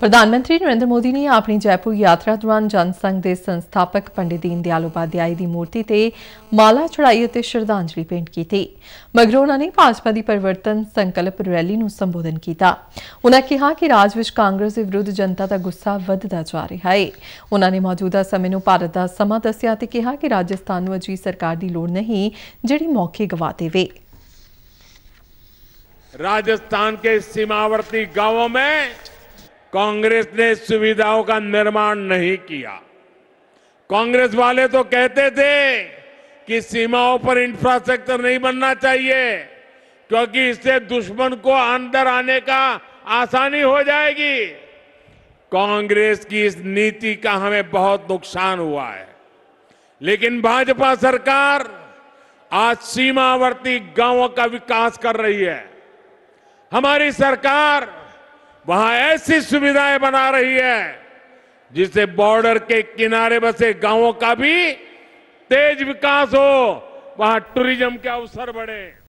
ਪ੍ਰਧਾਨ ਮੰਤਰੀ ਨਰਿੰਦਰ ਮੋਦੀ ਨੇ ਆਪਣੀ ਜੈਪੁਰ ਯਾਤਰਾ ਦੌਰਾਨ ਜਨ ਸੰਘ ਦੇ ਸੰਸਥਾਪਕ ਪੰਡਿਤ ਦੀਨ ਦਿਆਲ ਉਪਾਧਿਆਏ ਦੀ ਮੂਰਤੀ ਤੇ ਮਾਲਾ ਚੜਾਈ ਅਤੇ ਸ਼ਰਧਾਂਜਲੀ ਭੇਂਟ ਕੀਤੀ। ਮਗਰੋਂ ਉਹਨਾਂ ਨੇ ਭਾਜਪਾ ਦੀ ਪਰਿਵਰਤਨ ਸੰਕਲਪ ਰੈਲੀ ਨੂੰ ਸੰਬੋਧਨ ਕੀਤਾ। ਉਹਨਾਂ ਕਿਹਾ ਕਿ ਰਾਜ ਵਿੱਚ ਕਾਂਗਰਸ ਦੇ ਵਿਰੁੱਧ ਜਨਤਾ ਦਾ ਗੁੱਸਾ ਵੱਧਦਾ ਜਾ ਰਿਹਾ ਹੈ। ਉਹਨਾਂ ਨੇ ਮੌਜੂਦਾ ਸਮੇਂ ਨੂੰ ਭਾਰਤ ਦਾ ਸਮਾਂ ਦੱਸਿਆ ਤੇ ਕਿਹਾ ਕਿ ਰਾਜਸਥਾਨ ਨੂੰ ਅਜੀ ਸਰਕਾਰ ਦੀ ਲੋੜ ਨਹੀਂ ਜਿਹੜੀ ਮੌਕੇ ਗਵਾ ਦੇਵੇ। ਰਾਜਸਥਾਨ ਦੇ ਸੀਮਾਵਰਤੀ ਗਾਵਾਂ ਵਿੱਚ कांग्रेस ने सुविधाओं का निर्माण नहीं किया कांग्रेस वाले तो कहते थे कि सीमाओं पर इंफ्रास्ट्रक्चर नहीं बनना चाहिए क्योंकि इससे दुश्मन को अंदर आने का आसानी हो जाएगी कांग्रेस की इस नीति का हमें बहुत नुकसान हुआ है लेकिन भाजपा सरकार आज सीमावर्ती गांवों का विकास कर रही है हमारी सरकार वहां ऐसी सुविधाएं बना रही है जिससे बॉर्डर के किनारे बसे गांवों का भी तेज विकास हो वहां टूरिज्म के अवसर बढ़े